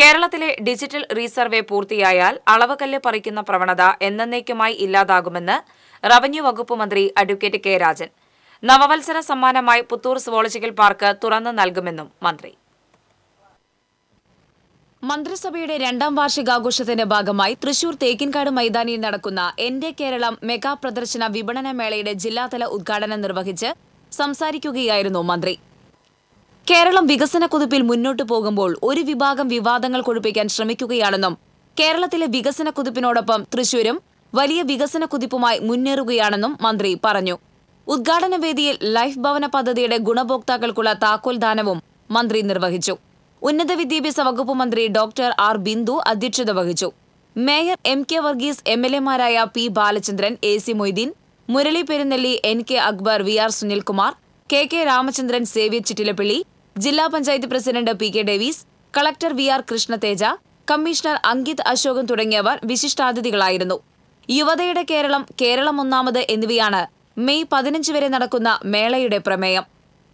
കേരളത്തിലെ digital resurvey പൂർത്തിയായാൽ അളവുകല്ല് പറിക്കുന്ന പ്രവണത എന്നേക്കുമായി ഇല്ലാതാകുമെന്ന് റവന്യൂ വകുപ്പ് മന്ത്രി അഡ്വക്കേറ്റ് കെ രാജൻ നവവത്സര സമ്മാനമായി പുത്തൂർ സുവോളജിക്കൽ പാർക്ക് തുറന്നു നൽകുമെന്നും മന്ത്രി മന്ത്രിസഭയുടെ രണ്ടാം വാർഷികാഘോഷത്തിന്റെ ഭാഗമായി തൃശൂർ തേക്കിൻകാട് മൈതാനിയിൽ നടക്കുന്ന എന്റെ കേരളം മെഗാ പ്രദർശന വിപണന മേളയുടെ ജില്ലാതല ഉദ്ഘാടനം നിർവഹിച്ച് സംസാരിക്കുകയായിരുന്നു മന്ത്രി കേരളം വികസന കുതിപ്പിൽ മുന്നോട്ടു പോകുമ്പോൾ ഒരു വിഭാഗം വിവാദങ്ങൾ കൊഴുപ്പിക്കാൻ ശ്രമിക്കുകയാണെന്നും കേരളത്തിലെ വികസന കുതിപ്പിനോടൊപ്പം തൃശൂരും വലിയ വികസന കുതിപ്പുമായി മുന്നേറുകയാണെന്നും മന്ത്രി പറഞ്ഞു ഉദ്ഘാടന വേദിയിൽ ലൈഫ് ഭവന പദ്ധതിയുടെ ഗുണഭോക്താക്കൾക്കുള്ള താക്കോൽ ദാനവും മന്ത്രി നിർവഹിച്ചു ഉന്നത വിദ്യാഭ്യാസ വകുപ്പ് മന്ത്രി ഡോക്ടർ ആർ ബിന്ദു അധ്യക്ഷത വഹിച്ചു mayor M K Varghese M L എമാരായ P Balachandran A C Moideen Murali Perunnalli N K Akbar V R Sunilkumar K K Ramachandran സേവ്യ ചിറ്റിലപ്പിള്ളി ജില്ലാ panchayat president P K Davis collector V R Krishnateja commissioner Ankit Ashokan തുടങ്ങിയവർ വിശിഷ്ടാതിഥികളായിരുന്നു യുവതയുടെ കേരളം കേരളം ഒന്നാമത് എന്നിവയാണ് മെയ് പതിനഞ്ച് വരെ നടക്കുന്ന മേളയുടെ പ്രമേയം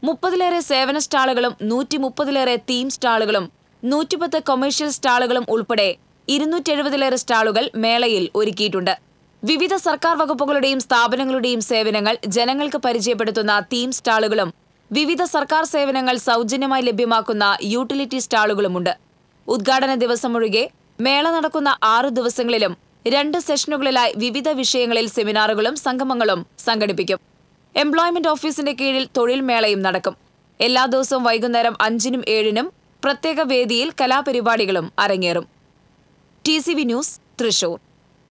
മുപ്പതിലേറെ സേവന സ്റ്റാളുകളും നൂറ്റി മുപ്പതിലേറെ തീം സ്റ്റാളുകളും നൂറ്റിപ്പത്ത് കൊമേഴ്ഷ്യൽ സ്റ്റാളുകളും ഉൾപ്പെടെ ഇരുന്നൂറ്റെഴുപതിലേറെ സ്റ്റാളുകൾ മേളയിൽ ഒരുക്കിയിട്ടുണ്ട് വിവിധ സർക്കാർ വകുപ്പുകളുടെയും സ്ഥാപനങ്ങളുടെയും സേവനങ്ങൾ ജനങ്ങൾക്ക് പരിചയപ്പെടുത്തുന്ന തീം സ്റ്റാളുകളും വിവിധ സർക്കാർ സേവനങ്ങൾ സൗജന്യമായി ലഭ്യമാക്കുന്ന യൂട്ടിലിറ്റി സ്റ്റാളുകളുമുണ്ട് ഉദ്ഘാടന ദിവസം ഒഴികെ മേള നടക്കുന്ന ആറു ദിവസങ്ങളിലും രണ്ട് സെഷനുകളിലായി വിവിധ വിഷയങ്ങളിൽ സെമിനാറുകളും സംഗമങ്ങളും സംഘടിപ്പിക്കും എംപ്ലോയ്മെന്റ് ഓഫീസിന്റെ കീഴിൽ തൊഴിൽ മേളയും നടക്കും എല്ലാ ദിവസവും വൈകുന്നേരം അഞ്ചിനും ഏഴിനും പ്രത്യേക വേദിയിൽ കലാപരിപാടികളും അരങ്ങേറും ടി ന്യൂസ് തൃശൂർ